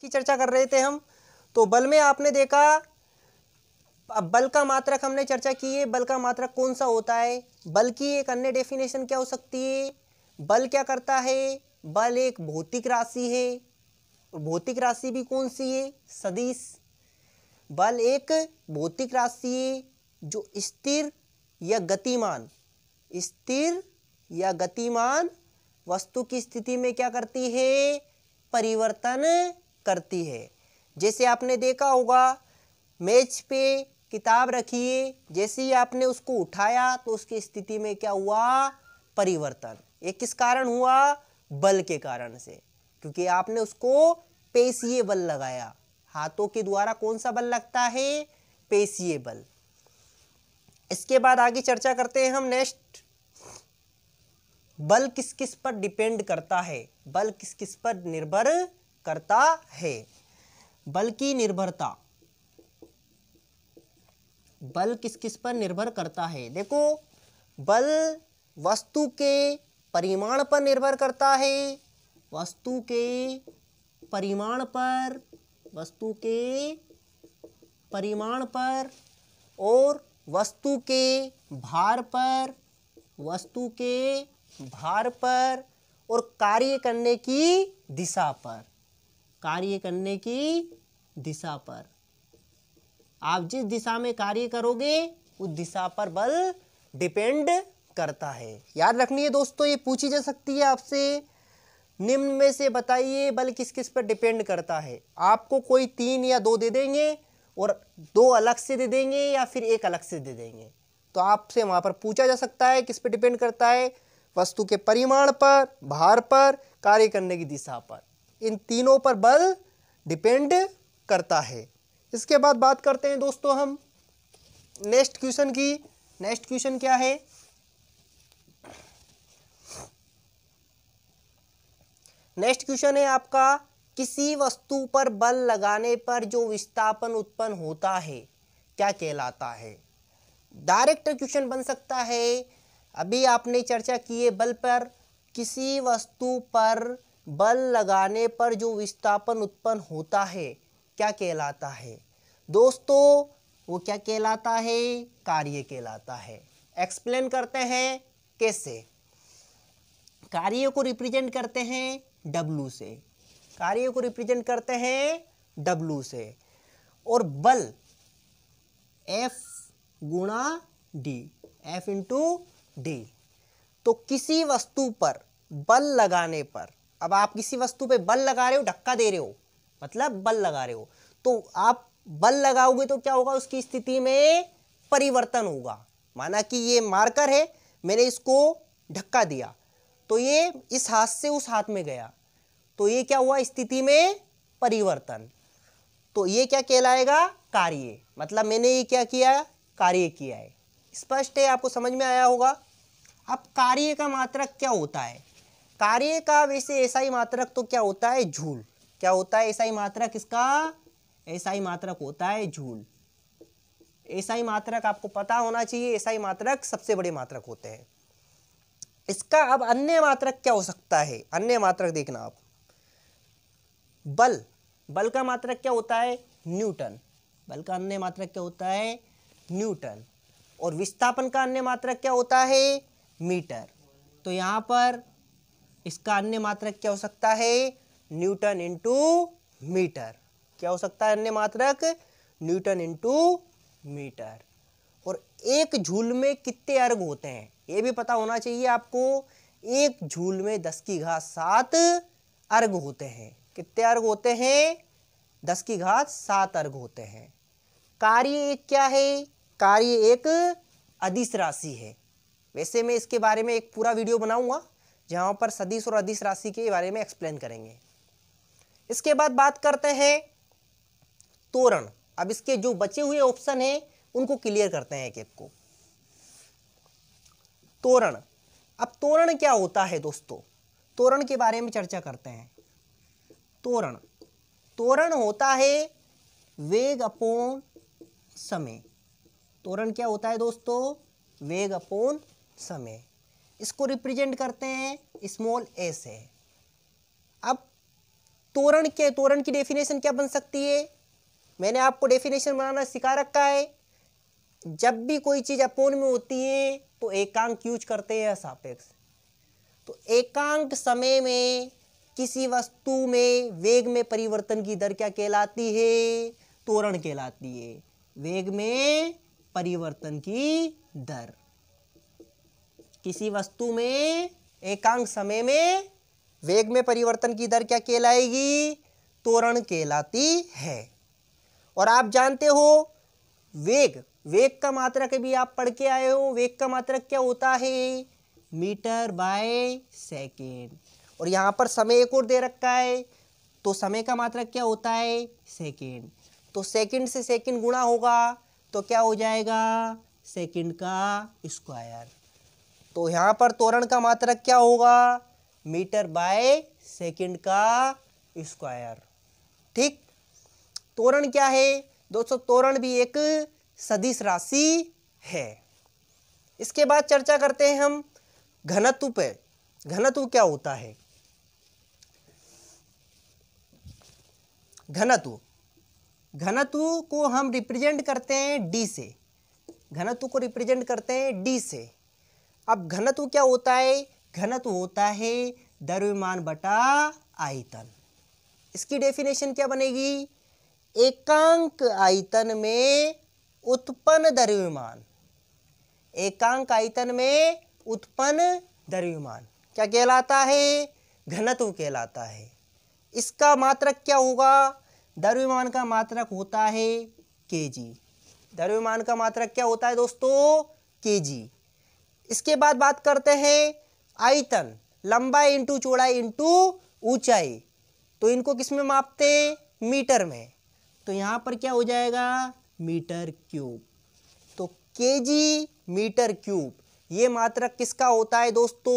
की चर्चा कर रहे थे हम तो बल में आपने देखा अब बल का मात्रक हमने चर्चा की है बल का मात्रक कौन सा होता है बल की एक अन्य डेफिनेशन क्या हो सकती है बल क्या करता है बल एक भौतिक राशि है भौतिक राशि भी कौन सी है सदिश बल एक भौतिक राशि है जो स्थिर या गतिमान स्थिर या गतिमान वस्तु की स्थिति में क्या करती है परिवर्तन करती है जैसे आपने देखा होगा मेज पे किताब रखिए जैसे ही आपने उसको उठाया तो उसकी स्थिति में क्या हुआ परिवर्तन ये किस कारण हुआ बल के कारण से क्योंकि आपने उसको पेशीय बल लगाया हाथों के द्वारा कौन सा बल लगता है पेशीय बल इसके बाद आगे चर्चा करते हैं हम नेक्स्ट बल किस किस पर डिपेंड करता है बल किस किस पर निर्भर करता है बल की निर्भरता बल किस किस पर निर्भर करता है देखो बल वस्तु के परिमाण पर निर्भर करता है वस्तु के परिमाण पर वस्तु के परिमाण पर और वस्तु के भार पर वस्तु के भार पर और कार्य करने की दिशा पर कार्य करने की दिशा पर आप जिस दिशा में कार्य करोगे उस दिशा पर बल डिपेंड करता है याद रखनी है दोस्तों ये पूछी जा सकती है आपसे निम्न में से बताइए बल किस किस पर डिपेंड करता है आपको कोई तीन या दो दे देंगे और दो अलग से दे देंगे या फिर एक अलग से दे देंगे तो आपसे वहाँ पर पूछा जा सकता है किस पर डिपेंड करता है वस्तु के परिमाण पर भार पर कार्य करने की दिशा पर इन तीनों पर बल डिपेंड करता है इसके बाद बात करते हैं दोस्तों हम नेक्स्ट क्वेश्चन की नेक्स्ट क्वेश्चन क्या है नेक्स्ट क्वेश्चन है आपका किसी वस्तु पर बल लगाने पर जो विस्थापन उत्पन्न होता है क्या कहलाता है डायरेक्ट क्वेश्चन बन सकता है अभी आपने चर्चा की है बल पर किसी वस्तु पर बल लगाने पर जो विस्थापन उत्पन्न होता है क्या कहलाता है दोस्तों वो क्या कहलाता है कार्य कहलाता है एक्सप्लेन करते हैं कैसे कार्य को रिप्रेजेंट करते हैं डब्लू से कार्य को रिप्रेजेंट करते हैं डब्लू से और बल एफ गुणा डी एफ इंटू डी तो किसी वस्तु पर बल लगाने पर अब आप किसी वस्तु पे बल लगा रहे हो धक्का दे रहे हो मतलब बल लगा रहे हो तो आप बल लगाओगे तो क्या होगा उसकी स्थिति में परिवर्तन होगा माना कि ये मार्कर है मैंने इसको धक्का दिया तो ये इस हाथ से उस हाथ में गया तो ये क्या हुआ स्थिति में परिवर्तन तो ये क्या कहलाएगा कार्य मतलब मैंने ये क्या किया कार्य किया है स्पष्ट है आपको समझ में आया होगा अब कार्य का मात्रक क्या होता है कार्य का वैसे ऐसा ही मात्रक तो क्या होता है झूल क्या होता है ऐसा ही मात्रक इसका ऐसा ही मात्रक होता है झूल ऐसा ही मात्रक आपको पता होना चाहिए ऐसा ही मात्रक सबसे बड़े मात्रक होते हैं इसका अब अन्य मात्रक क्या हो सकता है अन्य मात्रक देखना आप बल बल का मात्रक क्या होता है न्यूटन बल का अन्य मात्रक क्या होता है न्यूटन और विस्थापन का अन्य मात्रक क्या होता है मीटर तो यहां पर इसका अन्य मात्रक क्या हो सकता है न्यूटन इंटू मीटर क्या हो सकता है अन्य मात्रक न्यूटन इंटू मीटर और एक झूल में कितने अर्घ होते हैं ये भी पता होना चाहिए आपको एक झूल में दस की घात सात अर्घ होते हैं कितने अर्घ होते हैं दस की घात सात अर्घ होते हैं कार्य एक क्या है कार्य एक अधिस राशि है वैसे मैं इसके बारे में एक पूरा वीडियो बनाऊंगा जहाँ पर सदिश और अधिस राशि के बारे में एक्सप्लेन करेंगे इसके बाद बात करते हैं तोरण अब इसके जो बचे हुए ऑप्शन हैं उनको क्लियर करते हैं एक एक को तोरण अब तोरण क्या होता है दोस्तों तोरण के बारे में चर्चा करते हैं तोरण तोरण होता है वेग अपोन समय तोरण क्या होता है दोस्तों वेग अपोन समय इसको रिप्रेजेंट करते हैं स्मॉल ए से अब तोरण के तोरण की डेफिनेशन क्या बन सकती है मैंने आपको डेफिनेशन बनाना सिखा रखा है जब भी कोई चीज़ अपोन में होती है तो एकांक यूज करते हैं सापेक्ष तो एकांक समय में किसी वस्तु में वेग में परिवर्तन की दर क्या कहलाती है तोरण कहलाती है वेग में परिवर्तन की दर किसी वस्तु में एकांक समय में वेग में परिवर्तन की दर क्या कहलाएगी तोरण कहलाती है और आप जानते हो वेग वेग का मात्रक भी आप पढ़ के आए हो वेग का मात्रक क्या होता है मीटर बाय सेकेंड और यहाँ पर समय एक और दे रखा है तो समय का मात्रक क्या होता है सेकेंड तो सेकेंड से सेकेंड गुणा होगा तो क्या हो जाएगा सेकेंड का स्क्वायर तो यहाँ पर त्वरण का मात्रक क्या होगा मीटर बाय सेकंड का स्क्वायर ठीक तोरण क्या है दोस्तों तोरण भी एक सदिश राशि है इसके बाद चर्चा करते हैं हम घनत्व पे घनत्व क्या होता है घनत्व घनत्व को हम रिप्रेजेंट करते हैं डी से घनत्व को रिप्रेजेंट करते हैं डी से अब घनत्व क्या होता है घनत्व होता है द्रव्यमान बटा आयतन इसकी डेफिनेशन क्या बनेगी एकांक आयतन में उत्पन्न द्रव्यमान एकांक आयतन में उत्पन्न द्रव्यमान क्या कहलाता है घनत्व कहलाता है इसका मात्रक क्या होगा द्रव्यमान का मात्रक होता है केजी द्रव्यमान का मात्रक क्या होता है दोस्तों केजी इसके बाद बात करते हैं आयतन लंबाई इंटू चौड़ाई इंटू ऊंचाई तो इनको किस में मापते हैं मीटर में तो यहाँ पर क्या हो जाएगा मीटर क्यूब तो केजी मीटर क्यूब ये मात्रक किसका होता है दोस्तों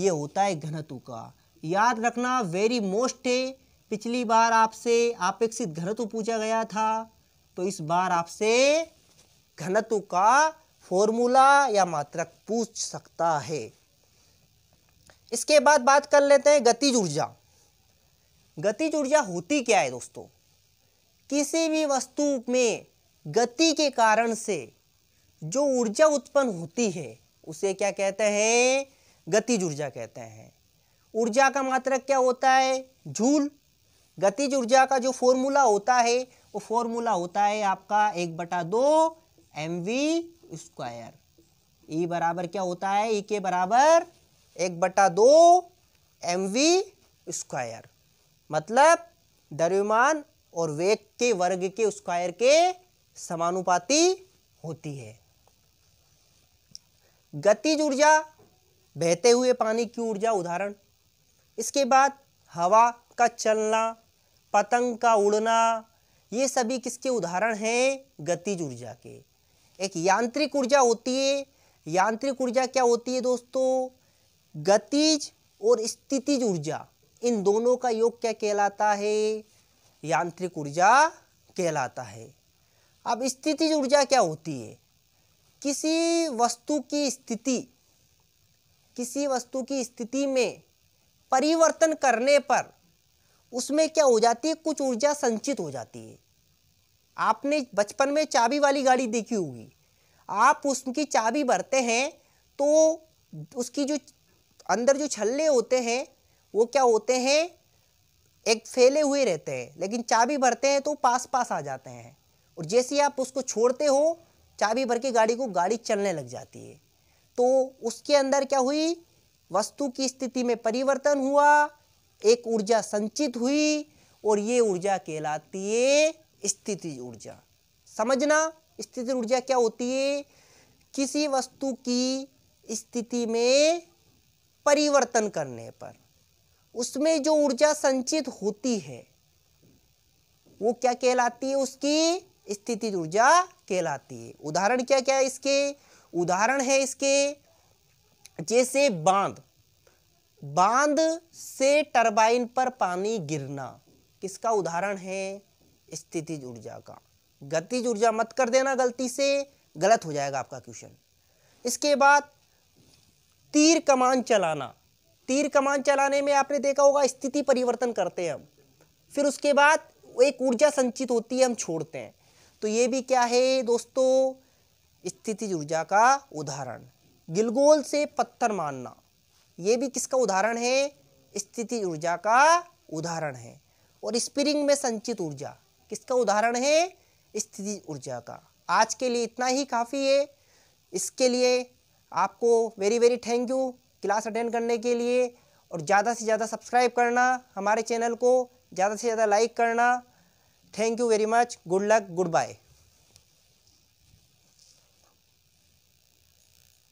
ये होता है घनत्व का याद रखना वेरी मोस्ट है पिछली बार आपसे अपेक्षित घनत्व पूछा गया था तो इस बार आपसे घनत्व का फॉर्मूला या मात्रक पूछ सकता है इसके बाद बात कर लेते हैं गतिज ऊर्जा गतिज ऊर्जा होती क्या है दोस्तों किसी भी वस्तु में गति के कारण से जो ऊर्जा उत्पन्न होती है उसे क्या कहते हैं गतिज ऊर्जा कहते हैं ऊर्जा का मात्रक क्या होता है झूल गतिज ऊर्जा का जो फॉर्मूला होता है वो फॉर्मूला होता है आपका एक बटा दो M V square E e बराबर क्या होता है ई e के बराबर एक बटा दो एम वी स्क्वायर मतलब द्रव्यमान और वेग के वर्ग के स्क्वायर के समानुपाती होती है गतिज ऊर्जा बहते हुए पानी की ऊर्जा उदाहरण इसके बाद हवा का चलना पतंग का उड़ना ये सभी किसके उदाहरण हैं गतिज ऊर्जा के एक यांत्रिक ऊर्जा होती है यांत्रिक ऊर्जा क्या होती है दोस्तों गतिज और स्थितिज ऊर्जा इन दोनों का योग क्या कहलाता है यांत्रिक ऊर्जा कहलाता है अब स्थितिज ऊर्जा क्या होती है किसी वस्तु की स्थिति किसी वस्तु की स्थिति में परिवर्तन करने पर उसमें क्या हो जाती है कुछ ऊर्जा संचित हो जाती है आपने बचपन में चाबी वाली गाड़ी देखी होगी आप उसकी चाबी भरते हैं तो उसकी जो अंदर जो छल्ले होते हैं वो क्या होते हैं एक फैले हुए रहते हैं लेकिन चाबी भरते हैं तो पास पास आ जाते हैं और जैसे ही आप उसको छोड़ते हो चाबी भर के गाड़ी को गाड़ी चलने लग जाती है तो उसके अंदर क्या हुई वस्तु की स्थिति में परिवर्तन हुआ एक ऊर्जा संचित हुई और ये ऊर्जा कहलाती है स्थिति ऊर्जा समझना स्थिति ऊर्जा क्या होती है किसी वस्तु की स्थिति में परिवर्तन करने पर उसमें जो ऊर्जा संचित होती है वो क्या कहलाती है उसकी स्थिति ऊर्जा कहलाती है उदाहरण क्या क्या है इसके उदाहरण है इसके जैसे बांध बांध से टरबाइन पर पानी गिरना किसका उदाहरण है स्थितिज ऊर्जा का गतिज ऊर्जा मत कर देना गलती से गलत हो जाएगा आपका क्वेश्चन इसके बाद तीर कमान चलाना तीर कमान चलाने में आपने देखा होगा स्थिति परिवर्तन करते हैं हम फिर उसके बाद एक ऊर्जा संचित होती है हम छोड़ते हैं तो ये भी क्या है दोस्तों स्थिति ऊर्जा का उदाहरण गिलगोल से पत्थर मारना ये भी किसका उदाहरण है स्थिति ऊर्जा का उदाहरण है और स्प्रिंग में संचित ऊर्जा किसका उदाहरण है स्थिति ऊर्जा का आज के लिए इतना ही काफ़ी है इसके लिए आपको very very thank you class attend करने के लिए और ज़्यादा से ज़्यादा सब्सक्राइब करना हमारे चैनल को ज़्यादा से ज़्यादा लाइक करना thank you very much good luck good bye